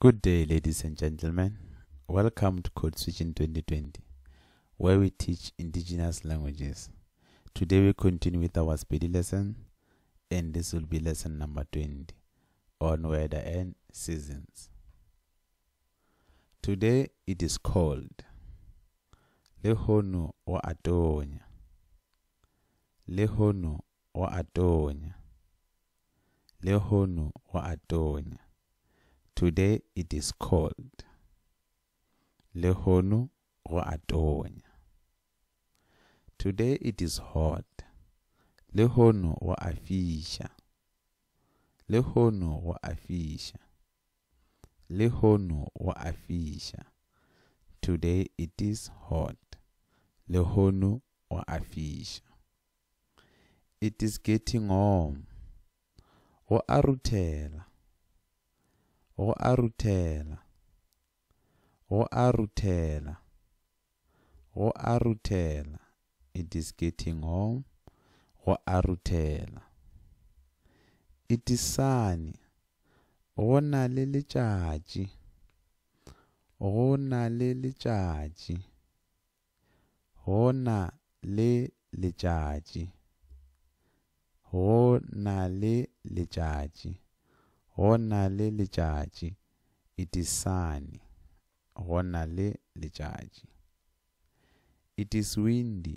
Good day, ladies and gentlemen. Welcome to Code Switching 2020, where we teach indigenous languages. Today we continue with our speedy lesson, and this will be lesson number 20 on weather and seasons. Today it is cold. Lehono wa atonya. Lehono wa atonya. Lehono wa atonya. Today it is cold. Lehono go atonya. Today it is hot. Lehono go afisha. Lehono go afisha. Lehono go afisha. Today it is hot. Lehono go afisha. It is getting warm. Go arutela go a ruthela go a ruthela go a ruthela it is getting home go a ruthela it is go na le letšatši go na le letšatši go na le letšatši go na le letšatši go na le letšatši it is go na le letšatši it is windy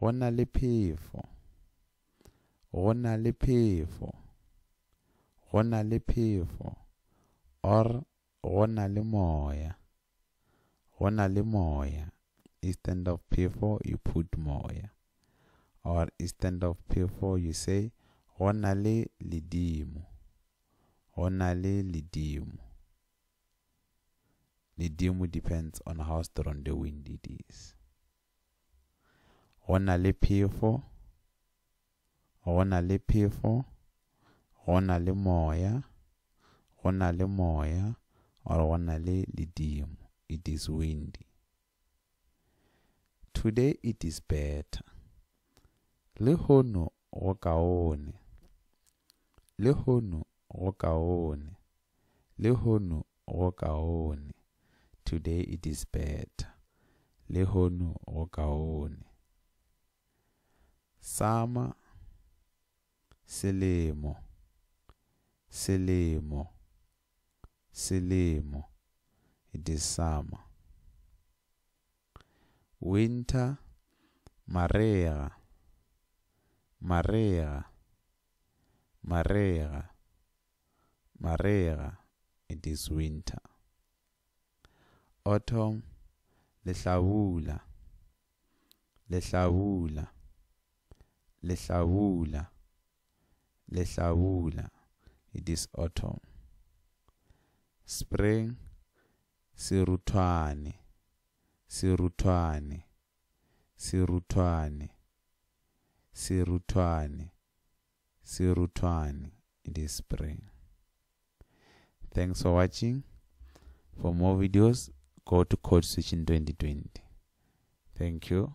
go na le phefo go na le phefo go na le phefo or go na le moya go na le moya instead of phefo you put moya or instead of phefo you say go na le ledimo go na le ledimo ledimo depends on how strong the wind it is go na le phefo go na le phefo go na le moya go na le moya or go na le ledimo it is windy today it is better le hono go kaone le hono go kaone hono go kaone today it is better hono go kaone sama selemo selemo selemo it is summer winter marega marega marega Maria, it is winter. Autumn, lehlabula, lehlabula, lehlabula, lehlabula, it is autumn. Spring, siruthwane, siruthwane, siruthwane, siruthwane, siruthwane, it is spring. Thanks for watching. For more videos, go to Code in 2020. Thank you.